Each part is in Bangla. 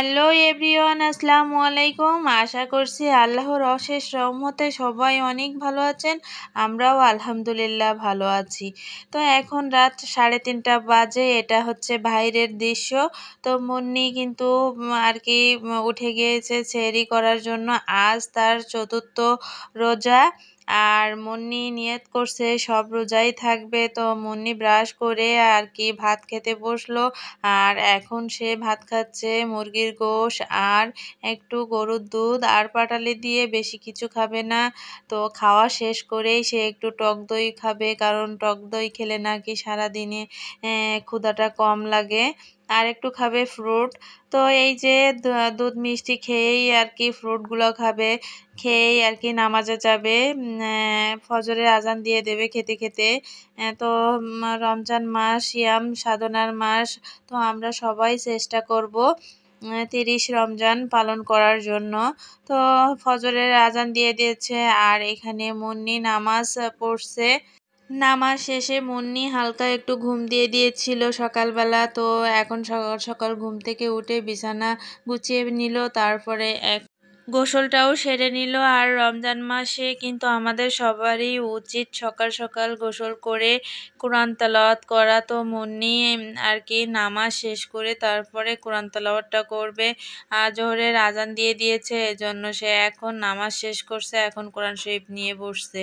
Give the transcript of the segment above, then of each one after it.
হ্যালো এভরিওয়ান আসসালামু আলাইকুম আশা করছি আল্লাহর অশেষ রহমতে সবাই অনেক ভালো আছেন আমরাও আলহামদুলিল্লাহ ভালো আছি তো এখন রাত সাড়ে তিনটা বাজে এটা হচ্ছে বাইরের দৃশ্য তো মুন্নি কিন্তু আর কি উঠে গিয়েছে সেরি করার জন্য আজ তার চতুর্থ রোজা আর মুন্নি নিয়ত করছে সব রোজাই থাকবে তো মুন্নি ব্রাশ করে আর কি ভাত খেতে বসলো আর এখন সে ভাত খাচ্ছে মুরগির গোশ আর একটু গরুর দুধ আর পাটালি দিয়ে বেশি কিছু খাবে না তো খাওয়া শেষ করেই সে একটু টক দই খাবে কারণ টক দই খেলে নাকি সারাদিনে ক্ষুধাটা কম লাগে আর একটু খাবে ফ্রুট তো এই যে দুধ মিষ্টি খেয়েই আর কি ফ্রুটগুলো খাবে খেয়েই আর কি নামাজে যাবে ফজরের আজান দিয়ে দেবে খেতে খেতে তো রমজান মাস ইয়াম সাধনার মাস তো আমরা সবাই চেষ্টা করব তিরিশ রমজান পালন করার জন্য তো ফজরের আজান দিয়ে দিয়েছে আর এখানে মুন্নি নামাজ পড়ছে নামাজ শেষে মুন্নি হালকা একটু ঘুম দিয়ে দিয়েছিল সকালবেলা তো এখন সকাল সকাল ঘুম থেকে উঠে বিছানা গুছিয়ে নিল তারপরে এক গোসলটাও সেরে নিল আর রমজান মাসে কিন্তু আমাদের সবারই উচিত সকাল সকাল গোসল করে কোরআন তলাওয়াত করা তো মুন্নি আর কি নামাজ শেষ করে তারপরে কোরআন তলাওয়াতটা করবে আর জোহরের আজান দিয়ে দিয়েছে এজন্য সে এখন নামাজ শেষ করছে এখন কোরআন শরীফ নিয়ে বসছে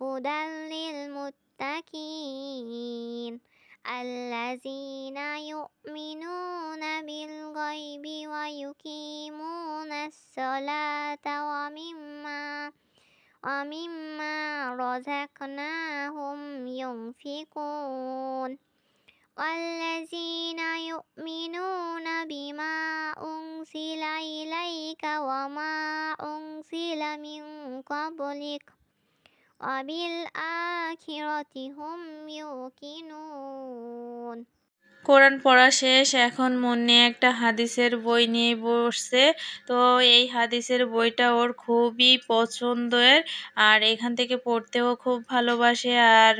هدى للمتقين الذين يؤمنون بالغيب ويقيمون الصلاة ومما ومما رزقناهم ينفقون والذين কোরআন পড়া শেষ এখন মনে একটা হাদিসের বই নিয়ে বসছে তো এই হাদিসের বইটা ওর খুবই পছন্দের আর এখান থেকে পড়তেও খুব ভালোবাসে আর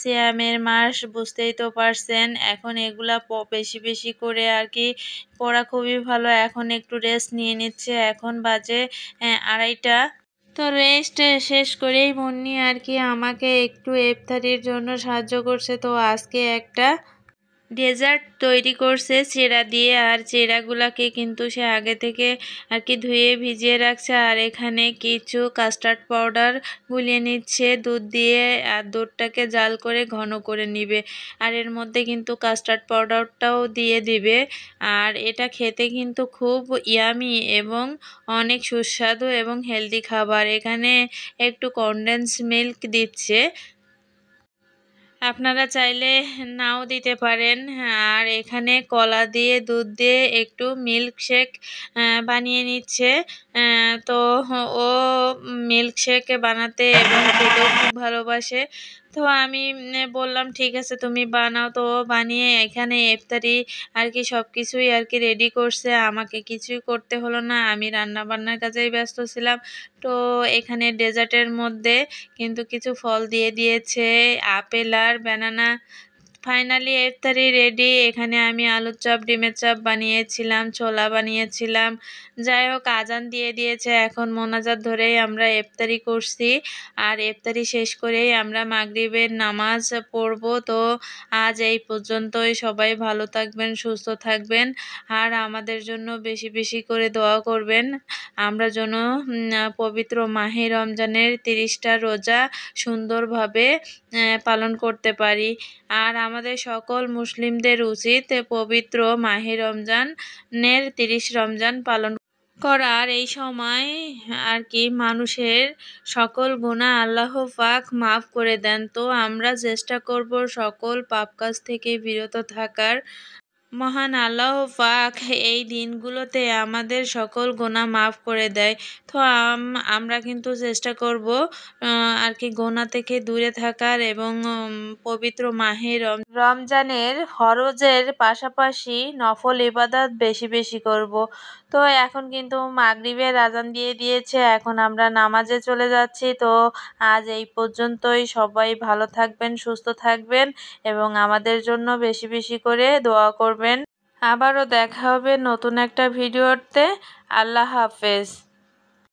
সিয়ামের মাস বুঝতেই তো পারছেন এখন এগুলা বেশি বেশি করে আর কি পড়া খুবই ভালো এখন একটু রেস্ট নিয়ে নিচ্ছে এখন বাজে আড়াইটা তো রেস্ট শেষ করেই মুন্নি আর কি আমাকে একটু এফতারির জন্য সাহায্য করছে তো আজকে একটা ডেজার্ট তৈরি করছে চেরা দিয়ে আর চেরাগুলাকে কিন্তু সে আগে থেকে আর কি ধুয়ে ভিজিয়ে রাখছে আর এখানে কিছু কাস্টার্ড পাউডার গুলিয়ে নিচ্ছে দুধ দিয়ে আর দুধটাকে জাল করে ঘন করে নিবে আর এর মধ্যে কিন্তু কাস্টার্ড পাউডারটাও দিয়ে দিবে আর এটা খেতে কিন্তু খুব ইয়ামি এবং অনেক সুস্বাদু এবং হেলদি খাবার এখানে একটু কন্ডেন্স মিল্ক দিচ্ছে আপনারা চাইলে নাও দিতে পারেন আর এখানে কলা দিয়ে দুধ দিয়ে একটু মিল্কশেক বানিয়ে নিচ্ছে তো ও মিল্কশেক বানাতে এবং খেতেও খুব ভালোবাসে তো আমি বললাম ঠিক আছে তুমি বানাও তো বানিয়ে এখানে ইফতারি আর কি সব কিছুই আর কি রেডি করছে আমাকে কিছুই করতে হলো না আমি রান্না বান্নার কাজেই ব্যস্ত ছিলাম তো এখানে ডেজার্টের মধ্যে কিন্তু কিছু ফল দিয়ে দিয়েছে আপেল আর ব্যানানা ফাইনালি এফতারি রেডি এখানে আমি আলুর চপ ডিমের চপ বানিয়েছিলাম ছোলা বানিয়েছিলাম যাই হোক আজান দিয়ে দিয়েছে এখন মোনাজাত ধরেই আমরা ইফতারি করছি আর এফতারি শেষ করেই আমরা মাগরিবের নামাজ পড়ব তো আজ এই পর্যন্তই সবাই ভালো থাকবেন সুস্থ থাকবেন আর আমাদের জন্য বেশি বেশি করে দোয়া করবেন আমরা যেন পবিত্র মাহে রমজানের তিরিশটা রোজা সুন্দরভাবে পালন করতে পারি আর আমাদের সকল মুসলিমদের উচিত পবিত্র মাহে রমজানের তিরিশ রমজান পালন করার এই সময় আর কি মানুষের সকল গুণা আল্লাহ পাক মাফ করে দেন তো আমরা চেষ্টা করব সকল পাপ কাজ থেকে বিরত থাকার মহান আল্লাহ পাক এই দিনগুলোতে আমাদের সকল গোনা মাফ করে দেয় তো আমরা কিন্তু চেষ্টা করব আর কি গোনা থেকে দূরে থাকার এবং পবিত্র মাহের রমজানের হরজের পাশাপাশি নফল ইবাদত বেশি বেশি করব তো এখন কিন্তু মাগরিবের আজান দিয়ে দিয়েছে এখন আমরা নামাজে চলে যাচ্ছি তো আজ এই পর্যন্তই সবাই ভালো থাকবেন সুস্থ থাকবেন এবং আমাদের জন্য বেশি বেশি করে দোয়া করবেন আবারও দেখা হবে নতুন একটা ভিডিওতে আল্লাহ হাফেজ